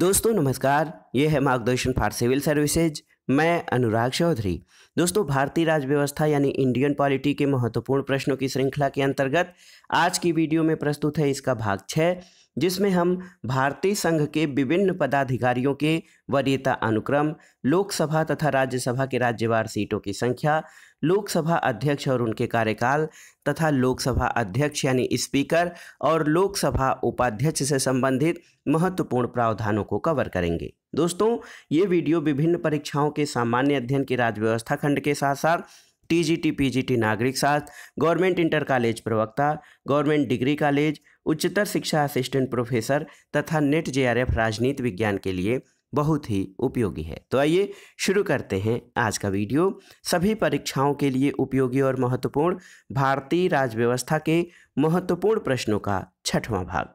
दोस्तों नमस्कार ये है मार्गदर्शन फॉर सिविल सर्विसेज मैं अनुराग चौधरी दोस्तों भारतीय राज्य व्यवस्था यानी इंडियन पॉलिटी के महत्वपूर्ण प्रश्नों की श्रृंखला के अंतर्गत आज की वीडियो में प्रस्तुत है इसका भाग छः जिसमें हम भारतीय संघ के विभिन्न पदाधिकारियों के वरीयता अनुक्रम लोकसभा तथा राज्यसभा के राज्यवार सीटों की संख्या लोकसभा अध्यक्ष और उनके कार्यकाल तथा लोकसभा अध्यक्ष यानी स्पीकर और लोकसभा उपाध्यक्ष से संबंधित महत्वपूर्ण प्रावधानों को कवर करेंगे दोस्तों ये वीडियो विभिन्न परीक्षाओं के सामान्य अध्ययन की राजव्यवस्था खंड के साथ साथ टीजीटी पीजीटी नागरिक शास्त्र गवर्नमेंट इंटर कॉलेज प्रवक्ता गवर्नमेंट डिग्री कॉलेज उच्चतर शिक्षा असिस्टेंट प्रोफेसर तथा नेट जेआरएफ राजनीति विज्ञान के लिए बहुत ही उपयोगी है तो आइए शुरू करते हैं आज का वीडियो सभी परीक्षाओं के लिए उपयोगी और महत्वपूर्ण भारतीय राजव्यवस्था के महत्वपूर्ण प्रश्नों का छठवां भाग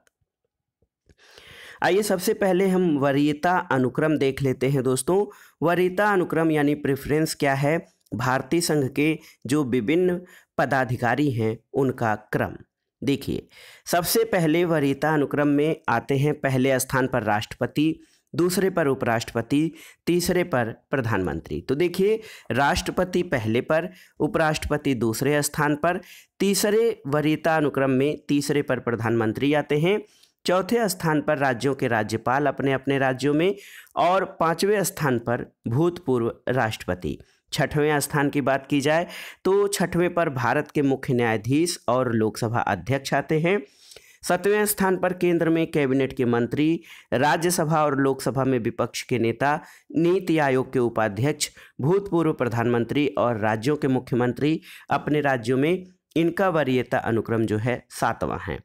आइए सबसे पहले हम वरीयता अनुक्रम देख लेते हैं दोस्तों वरीयता अनुक्रम यानी प्रेफरेंस क्या है भारतीय संघ के जो विभिन्न पदाधिकारी हैं उनका क्रम देखिए सबसे पहले वरीयता अनुक्रम में आते हैं पहले स्थान पर राष्ट्रपति दूसरे पर उपराष्ट्रपति तीसरे पर प्रधानमंत्री तो देखिए राष्ट्रपति पहले पर उपराष्ट्रपति दूसरे स्थान पर तीसरे वरीयता अनुक्रम में तीसरे पर प्रधानमंत्री आते हैं चौथे स्थान पर राज्यों के राज्यपाल अपने अपने राज्यों में और पाँचवें स्थान पर भूतपूर्व राष्ट्रपति छठवें स्थान की बात की जाए तो छठवें पर भारत के मुख्य न्यायाधीश और लोकसभा अध्यक्ष आते हैं सतवें स्थान पर केंद्र में कैबिनेट के मंत्री राज्यसभा और लोकसभा में विपक्ष के नेता नीति आयोग के उपाध्यक्ष भूतपूर्व प्रधानमंत्री और राज्यों के मुख्यमंत्री अपने राज्यों में इनका वरीयता अनुक्रम जो है सातवां है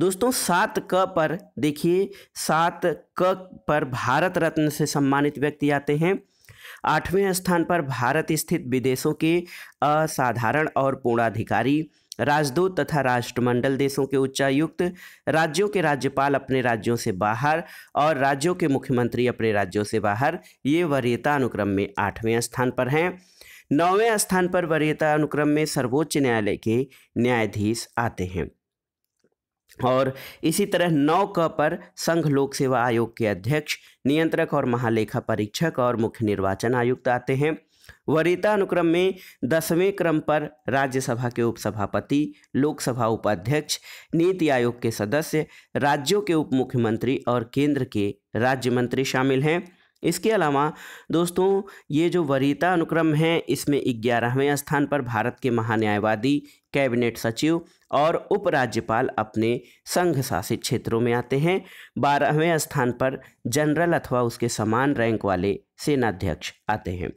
दोस्तों सात क पर देखिए सात क पर भारत रत्न से सम्मानित व्यक्ति आते हैं आठवें स्थान पर भारत स्थित विदेशों के असाधारण और पूर्णाधिकारी राजदूत तथा राष्ट्रमंडल देशों के उच्चायुक्त राज्यों के राज्यपाल अपने राज्यों से बाहर और राज्यों के मुख्यमंत्री अपने राज्यों से बाहर ये वरीयता अनुक्रम में आठवें स्थान पर हैं नौवें स्थान पर वरीयता अनुक्रम में सर्वोच्च न्यायालय के न्यायाधीश आते हैं और इसी तरह नौ क पर संघ लोक सेवा आयोग के अध्यक्ष नियंत्रक और महालेखा परीक्षक और मुख्य निर्वाचन आयुक्त आते हैं वरीता अनुक्रम में दसवें क्रम पर राज्यसभा के उपसभापति लोकसभा उपाध्यक्ष नीति आयोग के सदस्य राज्यों के उप मुख्यमंत्री और केंद्र के राज्य मंत्री शामिल हैं इसके अलावा दोस्तों ये जो वरीता अनुक्रम है इसमें ग्यारहवें स्थान पर भारत के महान्यायवादी कैबिनेट सचिव और उपराज्यपाल अपने संघ शासित क्षेत्रों में आते हैं बारहवें स्थान पर जनरल अथवा उसके समान रैंक वाले सेनाध्यक्ष आते हैं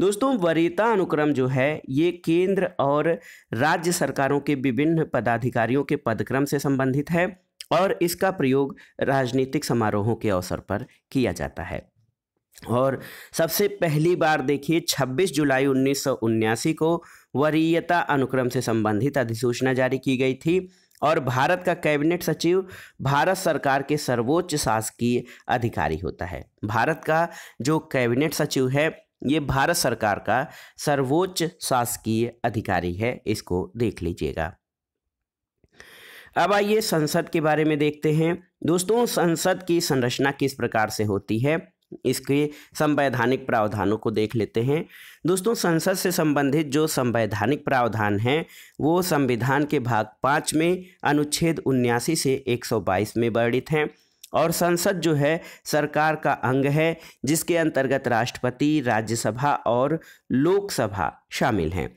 दोस्तों वरीयता अनुक्रम जो है ये केंद्र और राज्य सरकारों के विभिन्न पदाधिकारियों के पदक्रम से संबंधित है और इसका प्रयोग राजनीतिक समारोहों के अवसर पर किया जाता है और सबसे पहली बार देखिए 26 जुलाई उन्नीस को वरीयता अनुक्रम से संबंधित अधिसूचना जारी की गई थी और भारत का कैबिनेट सचिव भारत सरकार के सर्वोच्च शासकीय अधिकारी होता है भारत का जो कैबिनेट सचिव है ये भारत सरकार का सर्वोच्च शासकीय अधिकारी है इसको देख लीजिएगा अब आइए संसद के बारे में देखते हैं दोस्तों संसद की संरचना किस प्रकार से होती है इसके संवैधानिक प्रावधानों को देख लेते हैं दोस्तों संसद से संबंधित जो संवैधानिक प्रावधान हैं वो संविधान के भाग पाँच में अनुच्छेद उन्यासी से 122 में वर्णित हैं और संसद जो है सरकार का अंग है जिसके अंतर्गत राष्ट्रपति राज्यसभा और लोकसभा शामिल हैं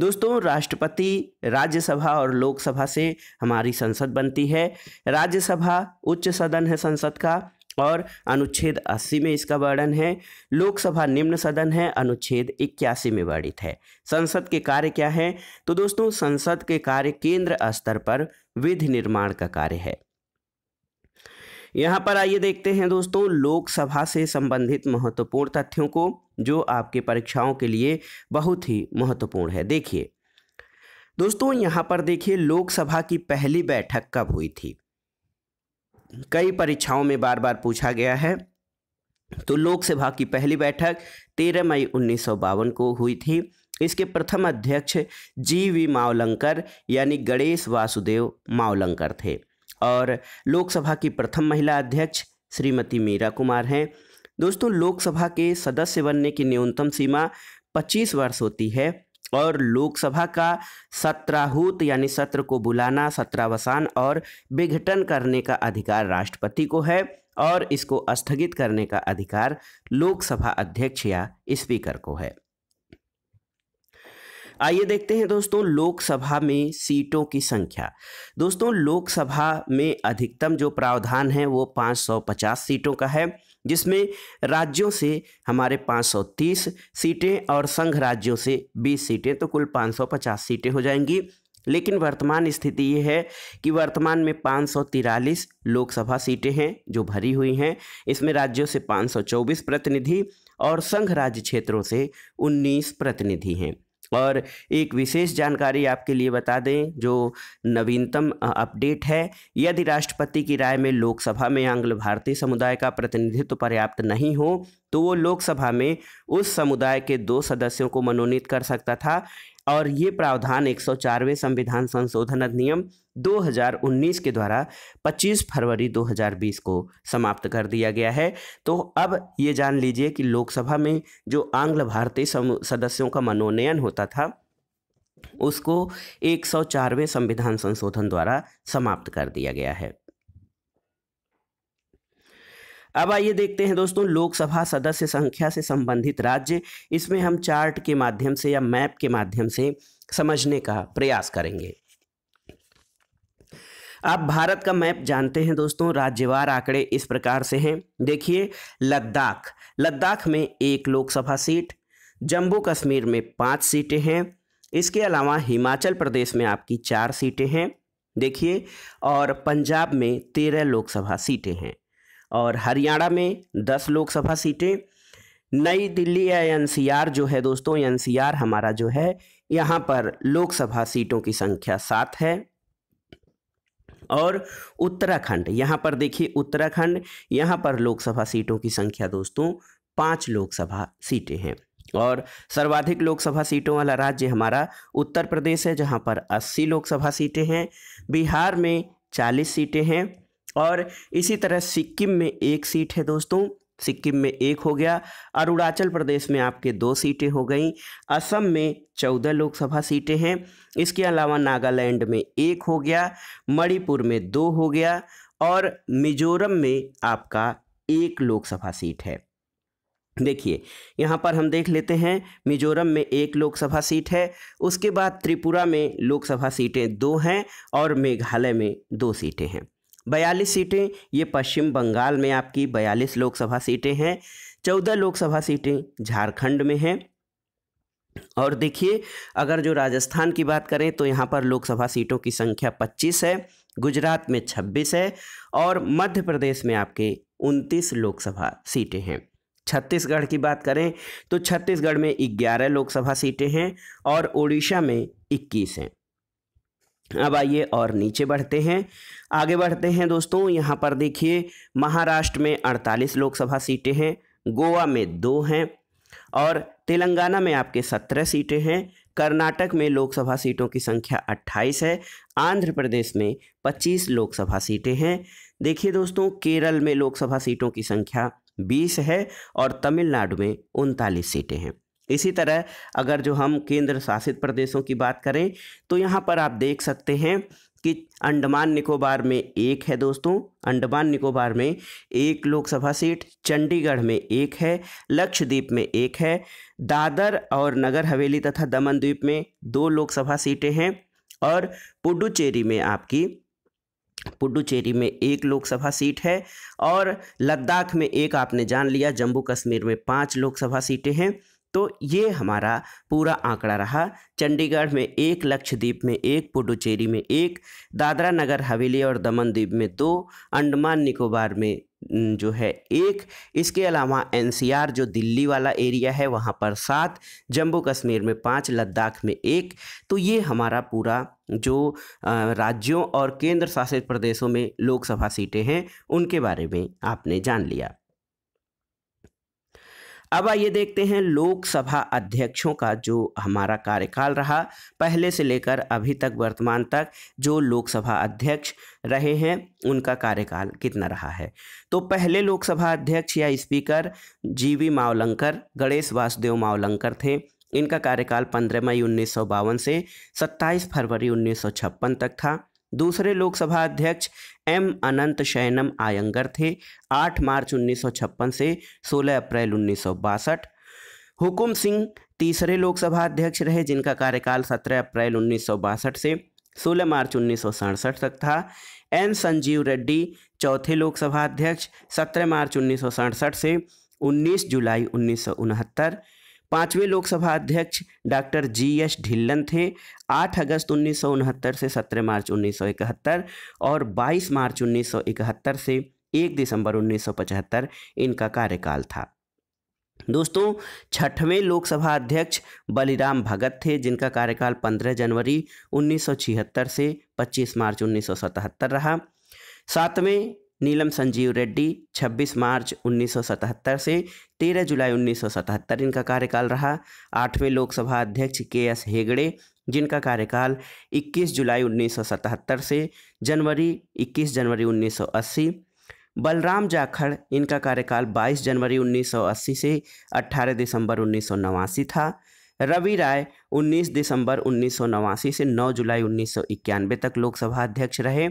दोस्तों राष्ट्रपति राज्यसभा और लोकसभा से हमारी संसद बनती है राज्यसभा उच्च सदन है संसद का और अनुच्छेद 80 में इसका वर्णन है लोकसभा निम्न सदन है अनुच्छेद इक्यासी में वर्णित है संसद के कार्य क्या है तो दोस्तों संसद के कार्य केंद्र स्तर पर विधि निर्माण का कार्य है यहाँ पर आइए देखते हैं दोस्तों लोकसभा से संबंधित महत्वपूर्ण तथ्यों को जो आपके परीक्षाओं के लिए बहुत ही महत्वपूर्ण है देखिए दोस्तों यहाँ पर देखिए लोकसभा की पहली बैठक कब हुई थी कई परीक्षाओं में बार बार पूछा गया है तो लोकसभा की पहली बैठक 13 मई उन्नीस को हुई थी इसके प्रथम अध्यक्ष जी वी मावलंकर यानी गणेश वासुदेव मावलंकर थे और लोकसभा की प्रथम महिला अध्यक्ष श्रीमती मीरा कुमार हैं दोस्तों लोकसभा के सदस्य बनने की न्यूनतम सीमा 25 वर्ष होती है और लोकसभा का सत्राहूत यानी सत्र को बुलाना सत्रावसान और विघटन करने का अधिकार राष्ट्रपति को है और इसको स्थगित करने का अधिकार लोकसभा अध्यक्ष या स्पीकर को है आइए देखते हैं दोस्तों लोकसभा में सीटों की संख्या दोस्तों लोकसभा में अधिकतम जो प्रावधान है वो 550 सीटों का है जिसमें राज्यों से हमारे 530 सीटें और संघ राज्यों से 20 सीटें तो कुल 550 सीटें हो जाएंगी लेकिन वर्तमान स्थिति ये है कि वर्तमान में पाँच लोकसभा सीटें हैं जो भरी हुई हैं इसमें राज्यों से 524 प्रतिनिधि और संघ राज्य क्षेत्रों से 19 प्रतिनिधि हैं और एक विशेष जानकारी आपके लिए बता दें जो नवीनतम अपडेट है यदि राष्ट्रपति की राय में लोकसभा में आंग्ल भारतीय समुदाय का प्रतिनिधित्व पर्याप्त नहीं हो तो वो लोकसभा में उस समुदाय के दो सदस्यों को मनोनीत कर सकता था और ये प्रावधान 104वें संविधान संशोधन अधिनियम 2019 के द्वारा 25 फरवरी 2020 को समाप्त कर दिया गया है तो अब ये जान लीजिए कि लोकसभा में जो आंग्ल भारतीय सदस्यों का मनोनयन होता था उसको 104वें संविधान संशोधन द्वारा समाप्त कर दिया गया है अब आइए देखते हैं दोस्तों लोकसभा सदस्य संख्या से संबंधित राज्य इसमें हम चार्ट के माध्यम से या मैप के माध्यम से समझने का प्रयास करेंगे आप भारत का मैप जानते हैं दोस्तों राज्यवार आंकड़े इस प्रकार से हैं देखिए लद्दाख लद्दाख में एक लोकसभा सीट जम्मू कश्मीर में पाँच सीटें हैं इसके अलावा हिमाचल प्रदेश में आपकी चार सीटें हैं देखिए और पंजाब में तेरह लोकसभा सीटें हैं और हरियाणा में दस लोकसभा सीटें नई दिल्ली या एनसीआर जो है दोस्तों एनसीआर हमारा जो है यहाँ पर लोकसभा सीटों की संख्या सात है और उत्तराखंड यहाँ पर देखिए उत्तराखंड यहाँ पर लोकसभा सीटों की संख्या दोस्तों पाँच लोकसभा सीटें हैं और सर्वाधिक लोकसभा सीटों वाला राज्य हमारा उत्तर प्रदेश है जहाँ पर 80 लोकसभा सीटें हैं बिहार में 40 सीटें हैं और इसी तरह सिक्किम में एक सीट है दोस्तों सिक्किम में एक हो गया अरुणाचल प्रदेश में आपके दो सीटें हो गई असम में चौदह लोकसभा सीटें हैं इसके अलावा नागालैंड में एक हो गया मणिपुर में दो हो गया और मिजोरम में आपका एक लोकसभा सीट है देखिए यहाँ पर हम देख लेते हैं मिजोरम में एक लोकसभा सीट है उसके बाद त्रिपुरा में लोकसभा सीटें दो हैं और मेघालय में दो सीटें हैं बयालीस सीटें ये पश्चिम बंगाल में आपकी बयालीस लोकसभा सीटें हैं चौदह लोकसभा सीटें झारखंड में हैं और देखिए अगर जो राजस्थान की बात करें तो यहाँ पर लोकसभा सीटों की संख्या पच्चीस है गुजरात में छब्बीस है और मध्य प्रदेश में आपके उनतीस लोकसभा सीटें हैं छत्तीसगढ़ की बात करें तो छत्तीसगढ़ में ग्यारह लोकसभा सीटें हैं और उड़ीसा में इक्कीस हैं अब आइए और नीचे बढ़ते हैं आगे बढ़ते हैं दोस्तों यहाँ पर देखिए महाराष्ट्र में 48 लोकसभा सीटें हैं गोवा में दो हैं और तेलंगाना में आपके 17 सीटें हैं कर्नाटक में लोकसभा सीटों की संख्या 28 है आंध्र प्रदेश में 25 लोकसभा सीटें हैं देखिए दोस्तों केरल में लोकसभा सीटों की संख्या 20 है और तमिलनाडु में उनतालीस सीटें हैं इसी तरह अगर जो हम केंद्र शासित प्रदेशों की बात करें तो यहाँ पर आप देख सकते हैं कि अंडमान निकोबार में एक है दोस्तों अंडमान निकोबार में एक लोकसभा सीट चंडीगढ़ में एक है लक्षद्वीप में एक है दादर और नगर हवेली तथा दमन द्वीप में दो लोकसभा सीटें हैं और पुडुचेरी में आपकी पुडुचेरी में एक लोकसभा सीट है और लद्दाख में एक आपने जान लिया जम्मू कश्मीर में पाँच लोकसभा सीटें हैं तो ये हमारा पूरा आंकड़ा रहा चंडीगढ़ में एक लक्षद्वीप में एक पुडुचेरी में एक दादरा नगर हवेली और दमन द्वीप में दो अंडमान निकोबार में जो है एक इसके अलावा एनसीआर जो दिल्ली वाला एरिया है वहाँ पर सात जम्मू कश्मीर में पाँच लद्दाख में एक तो ये हमारा पूरा जो राज्यों और केंद्र शासित प्रदेशों में लोकसभा सीटें हैं उनके बारे में आपने जान लिया अब आइए देखते हैं लोकसभा अध्यक्षों का जो हमारा कार्यकाल रहा पहले से लेकर अभी तक वर्तमान तक जो लोकसभा अध्यक्ष रहे हैं उनका कार्यकाल कितना रहा है तो पहले लोकसभा अध्यक्ष या speaker G V Mavalankar Ganesh Vasudev Mavalankar थे इनका कार्यकाल 15 मई उन्नीस से 27 फरवरी उन्नीस तक था दूसरे लोकसभा अध्यक्ष एम अनंत शैनम आयंगर थे 8 मार्च 1956 से 16 अप्रैल उन्नीस हुकुम सिंह तीसरे लोकसभा अध्यक्ष रहे जिनका कार्यकाल 17 अप्रैल उन्नीस से 16 मार्च उन्नीस तक था एन संजीव रेड्डी चौथे लोकसभा अध्यक्ष 17 मार्च उन्नीस से 19 जुलाई उन्नीस पांचवें लोकसभा अध्यक्ष डॉक्टर जी एस ढिल्लन थे 8 अगस्त उन्नीस से 17 मार्च उन्नीस और 22 मार्च उन्नीस से 1 दिसंबर उन्नीस इनका कार्यकाल था दोस्तों छठवें लोकसभा अध्यक्ष बलिराम भगत थे जिनका कार्यकाल 15 जनवरी 1976 से 25 मार्च 1977 रहा सातवें नीलम संजीव रेड्डी 26 मार्च 1977 से 13 जुलाई 1977 इनका कार्यकाल रहा आठवें लोकसभा अध्यक्ष के एस हेगड़े जिनका कार्यकाल 21 जुलाई 1977 से जनवरी 21 जनवरी 1980 बलराम जाखड़ इनका कार्यकाल 22 जनवरी 1980 से 18 दिसंबर उन्नीस था रवि राय 19 दिसंबर उन्नीस से 9 जुलाई उन्नीस तक लोकसभा अध्यक्ष रहे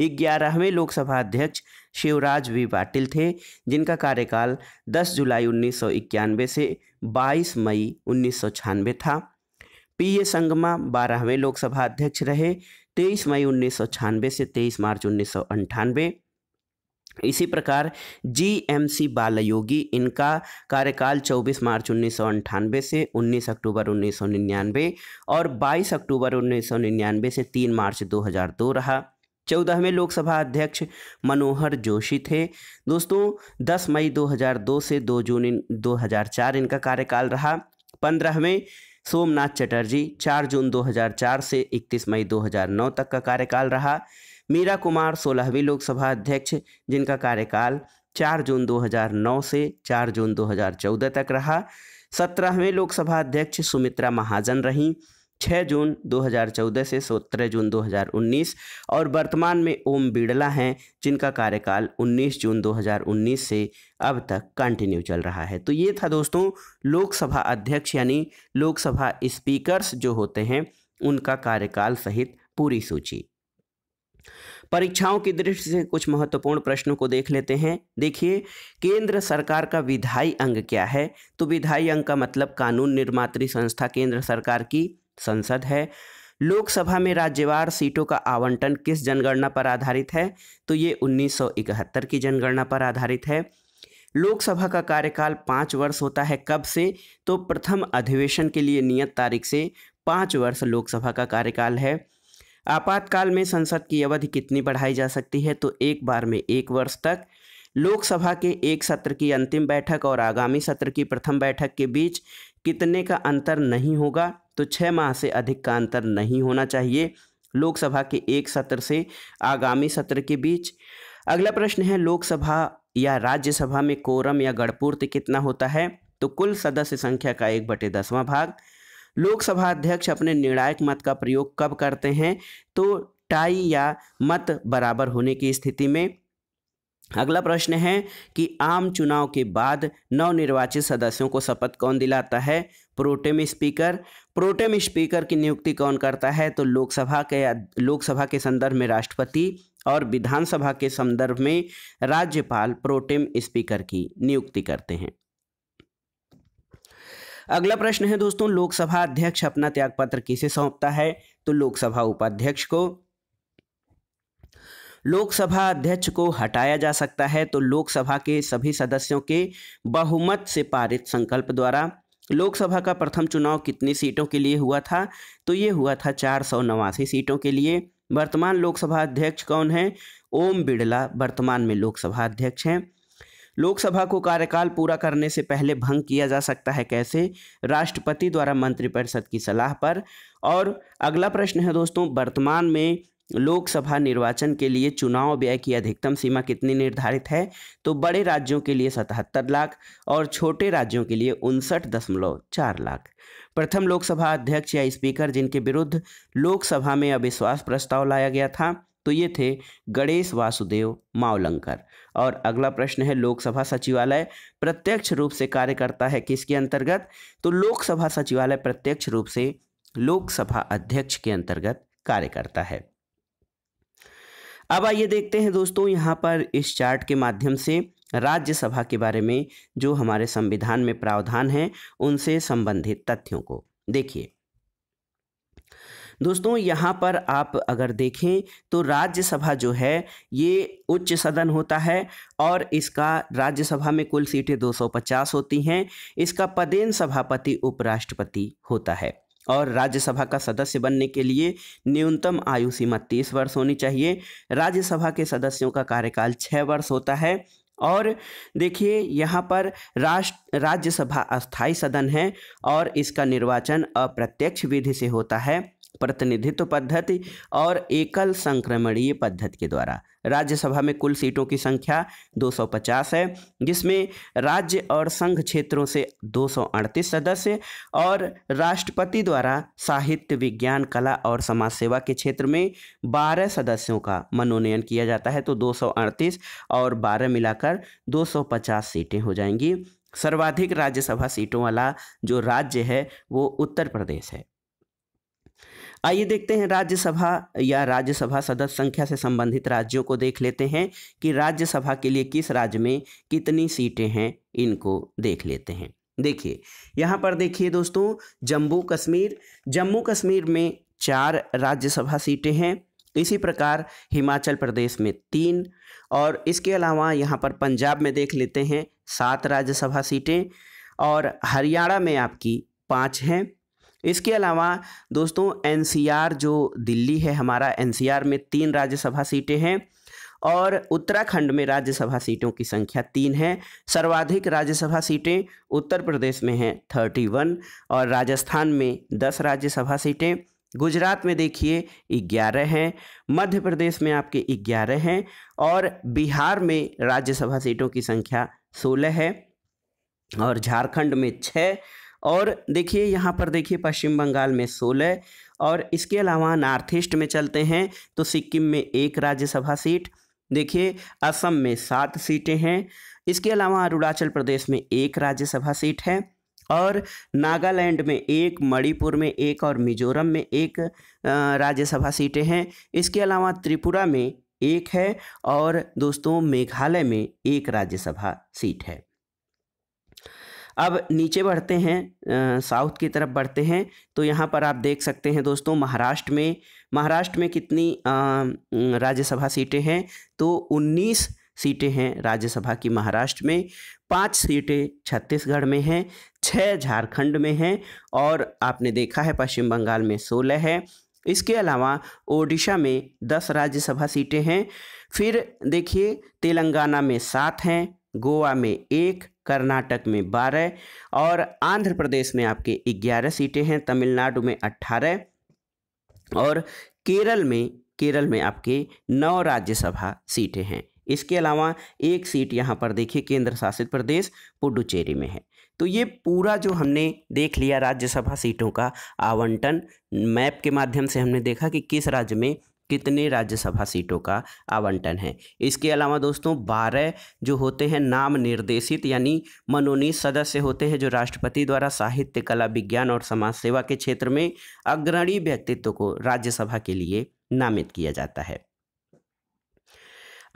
ग्यारहवें लोकसभा अध्यक्ष शिवराज वी पाटिल थे जिनका कार्यकाल 10 जुलाई उन्नीस से 22 मई उन्नीस था पी ए संगमा बारहवें लोकसभा अध्यक्ष रहे 23 मई उन्नीस से 23 मार्च उन्नीस इसी प्रकार जी एम सी बालयोगी इनका कार्यकाल 24 मार्च उन्नीस से 19 अक्टूबर उन्नीस और 22 अक्टूबर उन्नीस से 3 मार्च 2002 रहा चौदहवें लोकसभा अध्यक्ष मनोहर जोशी थे दोस्तों 10 मई 2002 से 2 जून 2004 इनका कार्यकाल रहा पंद्रहवें सोमनाथ चटर्जी 4 जून 2004 से 31 मई 2009 तक का कार्यकाल रहा मीरा कुमार सोलहवीं लोकसभा अध्यक्ष जिनका कार्यकाल 4 जून 2009 से 4 जून 2014 तक रहा सत्रहवें लोकसभा अध्यक्ष सुमित्रा महाजन रहीं छः जून 2014 से 17 जून 2019 और वर्तमान में ओम बिड़ला हैं जिनका कार्यकाल 19 जून 2019 से अब तक कंटिन्यू चल रहा है तो ये था दोस्तों लोकसभा अध्यक्ष यानी लोकसभा स्पीकर्स जो होते हैं उनका कार्यकाल सहित पूरी सूची परीक्षाओं की दृष्टि से कुछ महत्वपूर्ण प्रश्नों को देख लेते हैं देखिए केंद्र सरकार का विधायी अंग क्या है तो विधायी अंग का मतलब कानून निर्मात्री संस्था केंद्र सरकार की संसद है लोकसभा में राज्यवार सीटों का आवंटन किस जनगणना पर आधारित है तो ये 1971 की जनगणना पर आधारित है लोकसभा का कार्यकाल पाँच वर्ष होता है कब से तो प्रथम अधिवेशन के लिए नियत तारीख से पाँच वर्ष लोकसभा का कार्यकाल है आपातकाल में संसद की अवधि कितनी बढ़ाई जा सकती है तो एक बार में एक वर्ष तक लोकसभा के एक सत्र की अंतिम बैठक और आगामी सत्र की प्रथम बैठक के बीच कितने का अंतर नहीं होगा तो छः माह से अधिक का अंतर नहीं होना चाहिए लोकसभा के एक सत्र से आगामी सत्र के बीच अगला प्रश्न है लोकसभा या राज्यसभा में कोरम या गढ़पूर्ति कितना होता है तो कुल सदस्य संख्या का एक बटे दसवां भाग लोकसभा अध्यक्ष अपने निर्णायक मत का प्रयोग कब करते हैं तो टाई या मत बराबर होने की स्थिति में अगला प्रश्न है कि आम चुनाव के बाद नवनिर्वाचित सदस्यों को शपथ कौन दिलाता है प्रोटेम स्पीकर प्रोटेम स्पीकर की नियुक्ति कौन करता है तो लोकसभा के लोकसभा के संदर्भ में राष्ट्रपति और विधानसभा के संदर्भ में राज्यपाल प्रोटेम स्पीकर की नियुक्ति करते हैं अगला प्रश्न है दोस्तों लोकसभा अध्यक्ष अपना त्यागपत्र किसे सौंपता है तो लोकसभा उपाध्यक्ष को लोकसभा अध्यक्ष को हटाया जा सकता है तो लोकसभा के सभी सदस्यों के बहुमत से पारित संकल्प द्वारा लोकसभा का प्रथम चुनाव कितनी सीटों के लिए हुआ था तो ये हुआ था चार सौ नवासी सीटों के लिए वर्तमान लोकसभा अध्यक्ष कौन है ओम बिड़ला वर्तमान में लोकसभा अध्यक्ष हैं लोकसभा को कार्यकाल पूरा करने से पहले भंग किया जा सकता है कैसे राष्ट्रपति द्वारा मंत्रिपरिषद की सलाह पर और अगला प्रश्न है दोस्तों वर्तमान में लोकसभा निर्वाचन के लिए चुनाव व्यय की अधिकतम सीमा कितनी निर्धारित है तो बड़े राज्यों के लिए सतहत्तर लाख और छोटे राज्यों के लिए उनसठ दशमलव चार लाख प्रथम लोकसभा अध्यक्ष या स्पीकर जिनके विरुद्ध लोकसभा में अविश्वास प्रस्ताव लाया गया था तो ये थे गणेश वासुदेव मावलंकर और अगला प्रश्न है लोकसभा सचिवालय प्रत्यक्ष रूप से कार्य करता है किसके अंतर्गत तो लोकसभा सचिवालय प्रत्यक्ष रूप से लोकसभा अध्यक्ष के अंतर्गत कार्य करता है अब आइए देखते हैं दोस्तों यहाँ पर इस चार्ट के माध्यम से राज्यसभा के बारे में जो हमारे संविधान में प्रावधान है उनसे संबंधित तथ्यों को देखिए दोस्तों यहाँ पर आप अगर देखें तो राज्यसभा जो है ये उच्च सदन होता है और इसका राज्यसभा में कुल सीटें 250 होती हैं इसका पदेन सभापति उपराष्ट्रपति होता है और राज्यसभा का सदस्य बनने के लिए न्यूनतम आयु सीमा तीस वर्ष होनी चाहिए राज्यसभा के सदस्यों का कार्यकाल छः वर्ष होता है और देखिए यहाँ पर राष्ट्र राज्यसभा अस्थाई सदन है और इसका निर्वाचन अप्रत्यक्ष विधि से होता है प्रतिनिधित्व पद्धति और एकल संक्रमणीय पद्धति के द्वारा राज्यसभा में कुल सीटों की संख्या 250 है जिसमें राज्य और संघ क्षेत्रों से 238 सदस्य और राष्ट्रपति द्वारा साहित्य विज्ञान कला और समाज सेवा के क्षेत्र में 12 सदस्यों का मनोनयन किया जाता है तो 238 और 12 मिलाकर 250 सीटें हो जाएंगी सर्वाधिक राज्यसभा सीटों वाला जो राज्य है वो उत्तर प्रदेश है आइए देखते हैं राज्यसभा या राज्यसभा सदस्य संख्या से संबंधित राज्यों को देख लेते हैं कि राज्यसभा के लिए किस राज्य में कितनी सीटें हैं इनको देख लेते हैं देखिए यहाँ पर देखिए दोस्तों जम्मू कश्मीर जम्मू कश्मीर में चार राज्यसभा सीटें हैं इसी प्रकार हिमाचल प्रदेश में तीन और इसके अलावा यहाँ पर पंजाब में देख लेते हैं सात राज्यसभा सीटें और हरियाणा में आपकी पाँच हैं इसके अलावा दोस्तों एनसीआर जो दिल्ली है हमारा एनसीआर में तीन राज्यसभा सीटें हैं और उत्तराखंड में राज्यसभा सीटों की संख्या तीन है सर्वाधिक राज्यसभा सीटें उत्तर प्रदेश में हैं थर्टी वन और राजस्थान में दस राज्यसभा सीटें गुजरात में देखिए ग्यारह हैं मध्य प्रदेश में आपके ग्यारह हैं और बिहार में राज्यसभा सीटों की संख्या सोलह है और झारखंड में छः और देखिए यहाँ पर देखिए पश्चिम बंगाल में सोलह और इसके अलावा नॉर्थ ईस्ट में चलते हैं तो सिक्किम में एक राज्यसभा सीट देखिए असम में सात सीटें हैं इसके अलावा अरुणाचल प्रदेश में एक राज्यसभा सीट है और नागालैंड में एक मणिपुर में एक और मिजोरम में एक राज्यसभा सीटें हैं इसके अलावा त्रिपुरा में एक है और दोस्तों मेघालय में एक राज्यसभा सीट है अब नीचे बढ़ते हैं साउथ की तरफ बढ़ते हैं तो यहाँ पर आप देख सकते हैं दोस्तों महाराष्ट्र में महाराष्ट्र में कितनी राज्यसभा सीटें हैं तो उन्नीस सीटें हैं राज्यसभा की महाराष्ट्र में पाँच सीटें छत्तीसगढ़ में हैं छः झारखंड में हैं और आपने देखा है पश्चिम बंगाल में सोलह है इसके अलावा ओडिशा में दस राज्यसभा सीटें हैं फिर देखिए तेलंगाना में सात हैं गोवा में एक कर्नाटक में बारह और आंध्र प्रदेश में आपके ग्यारह सीटें हैं तमिलनाडु में अट्ठारह और केरल में केरल में आपके नौ राज्यसभा सीटें हैं इसके अलावा एक सीट यहाँ पर देखिए केंद्र शासित प्रदेश पुडुचेरी में है तो ये पूरा जो हमने देख लिया राज्यसभा सीटों का आवंटन मैप के माध्यम से हमने देखा कि किस राज्य में कितने राज्यसभा सीटों का आवंटन है इसके अलावा दोस्तों बारह जो होते हैं नाम निर्देशित यानी मनोनीत सदस्य होते हैं जो राष्ट्रपति द्वारा साहित्य कला विज्ञान और समाज सेवा के क्षेत्र में अग्रणी व्यक्तित्व को राज्यसभा के लिए नामित किया जाता है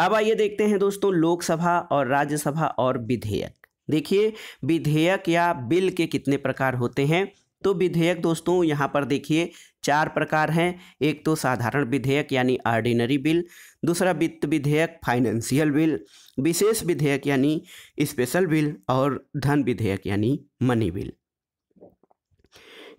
अब आइए देखते हैं दोस्तों लोकसभा और राज्यसभा और विधेयक देखिए विधेयक या बिल के कितने प्रकार होते हैं तो विधेयक दोस्तों यहाँ पर देखिए चार प्रकार हैं एक तो साधारण विधेयक यानी आर्डिनरी बिल दूसरा वित्त विधेयक फाइनेंशियल बिल विशेष विधेयक यानी स्पेशल बिल और धन विधेयक यानी मनी बिल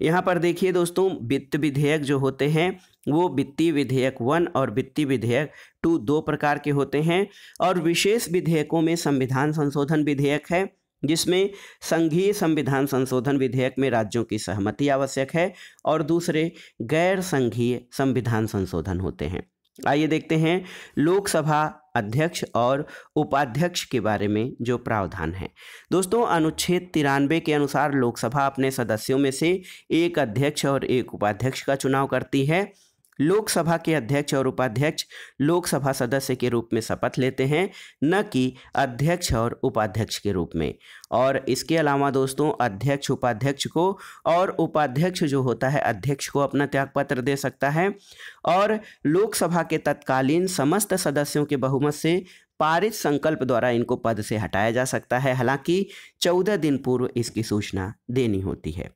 यहाँ पर देखिए दोस्तों वित्त विधेयक जो होते हैं वो वित्तीय विधेयक वन और वित्तीय विधेयक टू दो प्रकार के होते हैं और विशेष विधेयकों में संविधान संशोधन विधेयक है जिसमें संघीय संविधान संशोधन विधेयक में राज्यों की सहमति आवश्यक है और दूसरे गैर संघीय संविधान संशोधन होते हैं आइए देखते हैं लोकसभा अध्यक्ष और उपाध्यक्ष के बारे में जो प्रावधान है दोस्तों अनुच्छेद तिरानवे के अनुसार लोकसभा अपने सदस्यों में से एक अध्यक्ष और एक उपाध्यक्ष का चुनाव करती है लोकसभा के अध्यक्ष और उपाध्यक्ष लोकसभा सदस्य के रूप में शपथ लेते हैं न कि अध्यक्ष और उपाध्यक्ष के रूप में और इसके अलावा दोस्तों अध्यक्ष उपाध्यक्ष को और उपाध्यक्ष जो होता है अध्यक्ष को अपना त्यागपत्र दे सकता है और लोकसभा के तत्कालीन समस्त सदस्यों के बहुमत से पारित संकल्प द्वारा इनको पद से हटाया जा सकता है हालांकि चौदह दिन पूर्व इसकी सूचना देनी होती है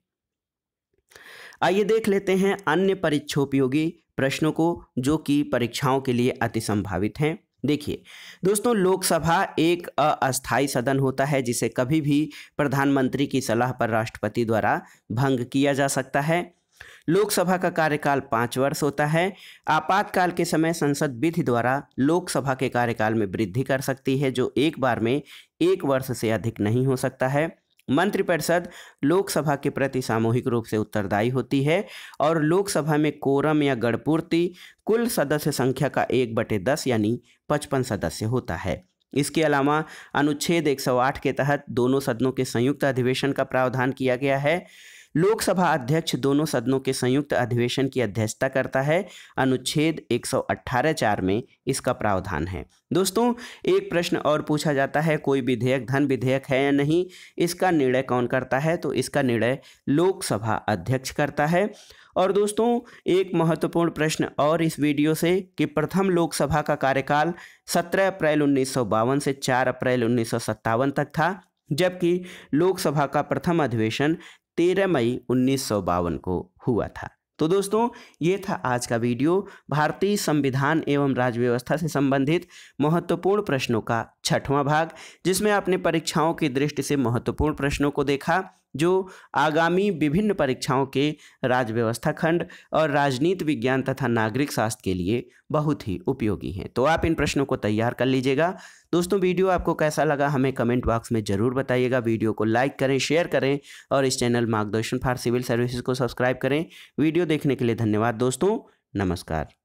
आइए देख लेते हैं अन्य परिच्छोपयोगी प्रश्नों को जो कि परीक्षाओं के लिए अति संभावित हैं देखिए दोस्तों लोकसभा एक अस्थायी सदन होता है जिसे कभी भी प्रधानमंत्री की सलाह पर राष्ट्रपति द्वारा भंग किया जा सकता है लोकसभा का कार्यकाल पाँच वर्ष होता है आपातकाल के समय संसद विधि द्वारा लोकसभा के कार्यकाल में वृद्धि कर सकती है जो एक बार में एक वर्ष से अधिक नहीं हो सकता है मंत्रिपरिषद लोकसभा के प्रति सामूहिक रूप से उत्तरदायी होती है और लोकसभा में कोरम या गणपूर्ति कुल सदस्य संख्या का एक बटे दस यानी पचपन सदस्य होता है इसके अलावा अनुच्छेद 108 के तहत दोनों सदनों के संयुक्त अधिवेशन का प्रावधान किया गया है लोकसभा अध्यक्ष दोनों सदनों के संयुक्त अधिवेशन की अध्यक्षता करता है अनुच्छेद 118 चार में इसका प्रावधान है दोस्तों एक प्रश्न और पूछा जाता है कोई विधेयक धन विधेयक है या नहीं इसका निर्णय कौन करता है तो इसका निर्णय लोकसभा अध्यक्ष करता है और दोस्तों एक महत्वपूर्ण प्रश्न और इस वीडियो से कि प्रथम लोकसभा का कार्यकाल 17 अप्रैल उन्नीस से 4 अप्रैल उन्नीस तक था जबकि लोकसभा का प्रथम अधिवेशन तेरह मई उन्नीस को हुआ था तो दोस्तों ये था आज का वीडियो भारतीय संविधान एवं राज्य व्यवस्था से संबंधित महत्वपूर्ण प्रश्नों का छठवां भाग जिसमें आपने परीक्षाओं की दृष्टि से महत्वपूर्ण प्रश्नों को देखा जो आगामी विभिन्न परीक्षाओं के राजव्यवस्था खंड और राजनीति विज्ञान तथा नागरिक शास्त्र के लिए बहुत ही उपयोगी हैं तो आप इन प्रश्नों को तैयार कर लीजिएगा दोस्तों वीडियो आपको कैसा लगा हमें कमेंट बॉक्स में ज़रूर बताइएगा वीडियो को लाइक करें शेयर करें और इस channel Margdarshan for civil services को सब्सक्राइब करें वीडियो देखने के लिए धन्यवाद दोस्तों नमस्कार